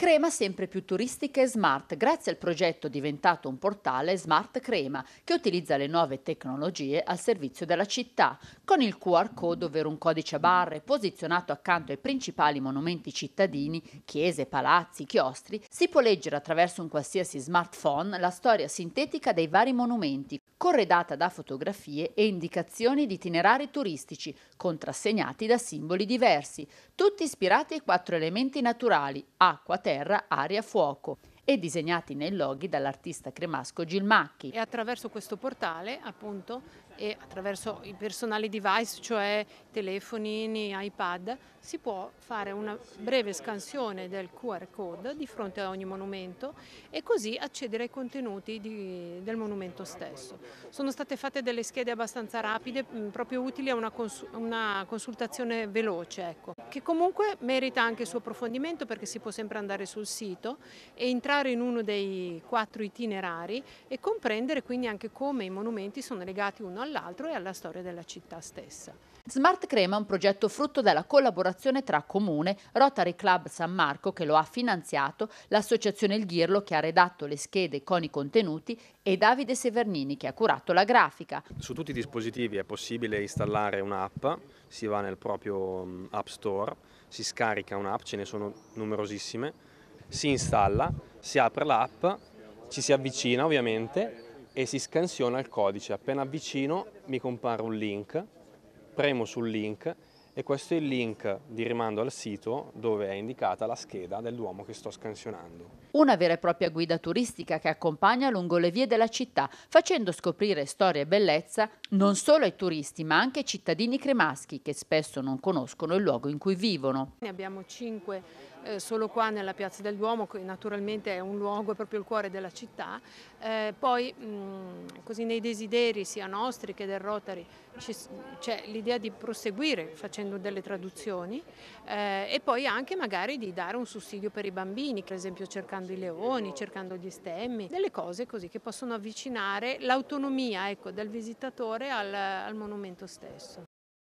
Crema sempre più turistica e smart grazie al progetto diventato un portale Smart Crema che utilizza le nuove tecnologie al servizio della città con il QR code ovvero un codice a barre posizionato accanto ai principali monumenti cittadini, chiese, palazzi, chiostri, si può leggere attraverso un qualsiasi smartphone la storia sintetica dei vari monumenti corredata da fotografie e indicazioni di itinerari turistici, contrassegnati da simboli diversi, tutti ispirati ai quattro elementi naturali, acqua, terra, aria, fuoco e disegnati nei loghi dall'artista cremasco Gil Macchi. E attraverso questo portale, appunto, e attraverso i personali device, cioè telefonini, iPad, si può fare una breve scansione del QR code di fronte a ogni monumento e così accedere ai contenuti di, del monumento stesso. Sono state fatte delle schede abbastanza rapide, mm, proprio utili a una, consul una consultazione veloce, ecco, che comunque merita anche il suo approfondimento perché si può sempre andare sul sito e entrare entrare in uno dei quattro itinerari e comprendere quindi anche come i monumenti sono legati uno all'altro e alla storia della città stessa. Smart Crema è un progetto frutto della collaborazione tra Comune, Rotary Club San Marco che lo ha finanziato, l'associazione Il Ghirlo che ha redatto le schede con i contenuti e Davide Severnini che ha curato la grafica. Su tutti i dispositivi è possibile installare un'app, si va nel proprio mm, App Store, si scarica un'app, ce ne sono numerosissime si installa, si apre l'app, ci si avvicina ovviamente e si scansiona il codice. Appena avvicino mi compare un link, premo sul link e questo è il link di rimando al sito dove è indicata la scheda del Duomo che sto scansionando. Una vera e propria guida turistica che accompagna lungo le vie della città, facendo scoprire storia e bellezza non solo ai turisti ma anche ai cittadini cremaschi che spesso non conoscono il luogo in cui vivono. Ne abbiamo cinque eh, solo qua nella Piazza del Duomo, che naturalmente è un luogo, proprio il cuore della città. Eh, poi mh, mm, così nei desideri sia nostri che del Rotary c'è l'idea di proseguire facendo delle traduzioni eh, e poi anche magari di dare un sussidio per i bambini, per esempio cercando i leoni, cercando gli stemmi, delle cose così che possono avvicinare l'autonomia ecco, del visitatore al, al monumento stesso.